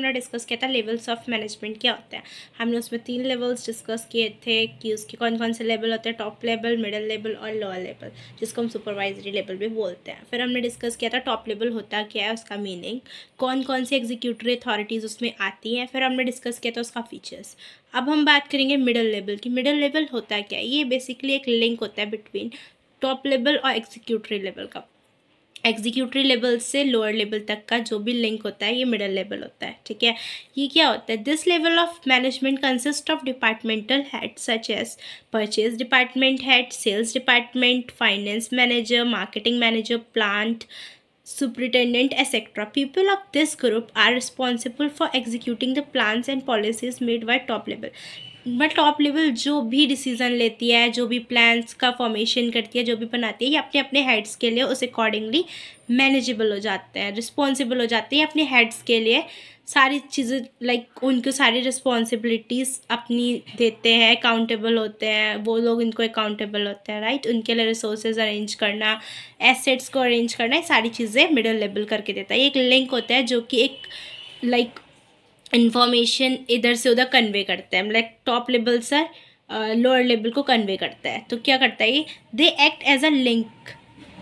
हमने डिस्कस किया था लेवल्स ऑफ मैनेजमेंट क्या होता है हमने उसमें तीन लेवल्स डिस्कस किए थे कि उसके कौन कौन से लेवल होते हैं टॉप लेवल मिडिल लेवल और लोअर लेवल जिसको हम सुपरवाइजरी लेवल भी बोलते हैं फिर हमने डिस्कस किया था टॉप लेवल होता क्या है उसका मीनिंग कौन कौन सी एग्जीक्यूटिव अथॉरिटीज़ उसमें आती हैं फिर हमने डिस्कस किया था उसका फीचर्स अब हम बात करेंगे मिडिल लेवल की मिडल लेवल होता क्या है ये बेसिकली एक लिंक होता है बिटवीन टॉप लेवल और एग्जीक्यूटिव लेवल का एग्जीक्यूटरी लेवल से लोअर लेवल तक का जो भी लिंक होता है ये मिडल लेवल होता है ठीक है ये क्या होता है this level of management consist of departmental head such as purchase department head sales department finance manager marketing manager plant superintendent etcetera people of this group are responsible for executing the plans and policies made by top level मैं top level जो भी decision लेती है जो भी plans का formation करती है जो भी बनाती है ये अपने अपने हेड्स के लिए उस अकॉर्डिंगली मैनेजेबल हो जाते हैं रिस्पॉन्सिबल हो जाते हैं अपने हेड्स के लिए सारी चीज़ें लाइक उनको सारी रिस्पॉन्सिबिलिटीज़ अपनी देते हैं अकाउंटेबल होते हैं वो लोग इनको अकाउंटेबल होते हैं राइट उनके लिए रिसोर्सेज अरेंज करना एसेट्स को अरेंज करना ये सारी चीज़ें मिडल लेवल करके देता है ये एक लिंक होता है जो कि एक लाइक like, इन्फॉर्मेशन इधर से उधर कन्वे करते हैं लाइक टॉप लेवल से लोअर uh, लेवल को कन्वे करता है तो क्या करता है ये they act as a link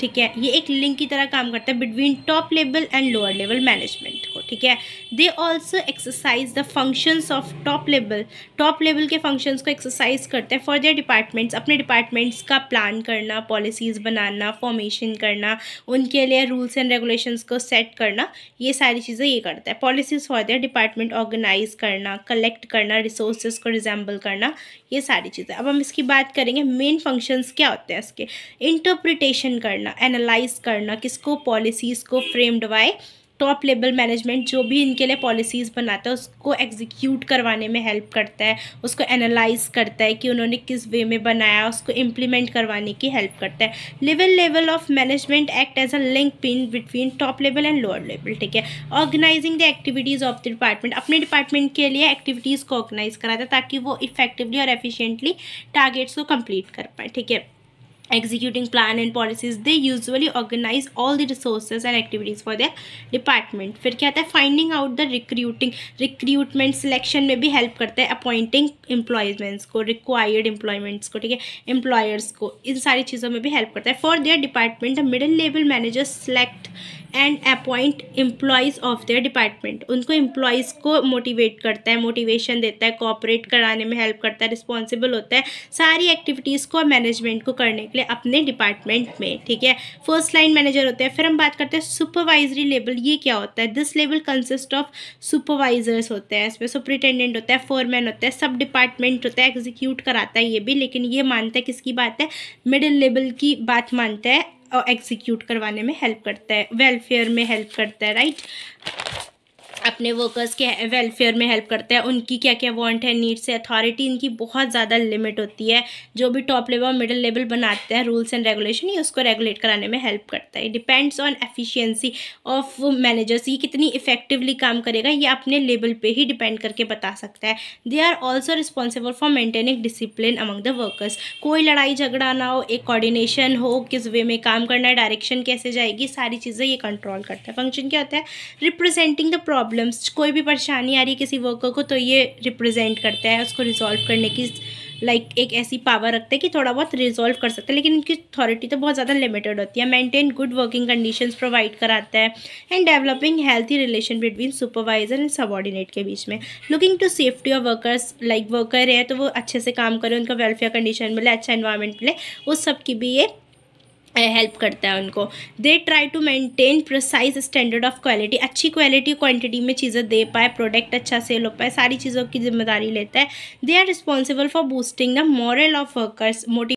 ठीक है ये एक लिंक की तरह काम करता है between top level and lower level management ठीक है they also exercise the functions of top level top level के फंक्शंस को एक्सरसाइज करते हैं फॉर देयर डिपार्टमेंट्स अपने डिपार्टमेंट्स का प्लान करना पॉलिसीज़ बनाना फॉर्मेशन करना उनके लिए रूल्स एंड रेगुलेशंस को सेट करना ये सारी चीज़ें ये करता है policies for their department organize करना कलेक्ट करना रिसोर्सेज को रिजेंबल करना ये सारी चीज़ें अब हम इसकी बात करेंगे मेन फंक्शंस क्या होते हैं इसके इंटरप्रिटेशन करना एनालाइज करना किसको पॉलिसीज़ को framed by top level management जो भी इनके लिए पॉलिसीज़ बनाता है उसको एग्जीक्यूट करवाने में हेल्प करता है उसको एनालाइज करता है कि उन्होंने किस वे में बनाया उसको इम्प्लीमेंट करवाने की हेल्प करता है level level of management act as a link pin between top level and lower level ठीक है organizing the activities of the department अपने डिपार्टमेंट के लिए एक्टिविटीज़ को ऑर्गेनाइज कराता है ताकि वो इफेक्टिवली और एफिशिएंटली टारगेट्स को कंप्लीट कर पाए ठीक है executing plan and policies they usually organize all the resources and activities for their department फिर क्या आता है finding out the recruiting recruitment selection में भी help करता है appointing employments को required employments को ठीक है employers को इन सारी चीज़ों में भी help करता है for their department the middle level managers select and appoint employees of their department उनको एम्प्लॉयज़ को मोटिवेट करता है मोटिवेशन देता है कॉपरेट कराने में हेल्प करता है रिस्पॉन्सिबल होता है सारी एक्टिविटीज़ को मैनेजमेंट को करने के लिए अपने डिपार्टमेंट में ठीक है फर्स्ट लाइन मैनेजर होते हैं फिर हम बात करते हैं सुपरवाइजरी लेवल ये क्या होता है this level consist of supervisors होते हैं इसमें सुपरिटेंडेंट होता है फोरमैन होता है सब डिपार्टमेंट होता है एग्जीक्यूट कराता है ये भी लेकिन ये मानता है किसकी बात है मिडिल लेवल की बात मानता है एग्जीक्यूट करवाने में हेल्प करता है वेलफेयर में हेल्प करता है राइट अपने वर्कर्स के वेलफेयर में हेल्प करता है उनकी क्या क्या वांट है नीड्स है अथॉरिटी इनकी बहुत ज़्यादा लिमिट होती है जो भी टॉप लेवल और मिडिल लेवल बनाते हैं रूल्स एंड रेगुलेशन ये उसको रेगुलेट कराने में हेल्प करता है depends on efficiency of managers ये कितनी इफेक्टिवली काम करेगा ये अपने लेवल पर ही डिपेंड करके बता सकता है they are also responsible for maintaining discipline among the workers कोई लड़ाई झगड़ा ना हो एक कॉर्डिनेशन हो किस वे में काम करना है डायरेक्शन कैसे जाएगी सारी चीज़ें ये कंट्रोल करता है फंक्शन क्या होता है रिप्रेजेंटिंग द प्रॉब्लम प्रॉब्लम्स कोई भी परेशानी आ रही है किसी वर्कर को तो ये रिप्रेजेंट करता है उसको रिजॉल्व करने की लाइक like, एक ऐसी पावर रखते हैं कि थोड़ा बहुत रिजॉल्व कर सकते हैं लेकिन इनकी अथॉरिटी तो बहुत ज़्यादा लिमिटेड होती है maintain good working condition provide कराता है and developing healthy relation between supervisor and subordinate के बीच में looking to safety of workers like worker है तो वो अच्छे से काम करें उनका वेलफेयर कंडीशन मिले अच्छा इन्वायरमेंट मिले उस सब की भी ये हेल्प करता है उनको they try to maintain precise standard of quality अच्छी क्वालिटी क्वांटिटी में चीज़ें दे पाए प्रोडक्ट अच्छा सेल हो पाए सारी चीज़ों की जिम्मेदारी लेता है they are responsible for boosting the morale of workers motive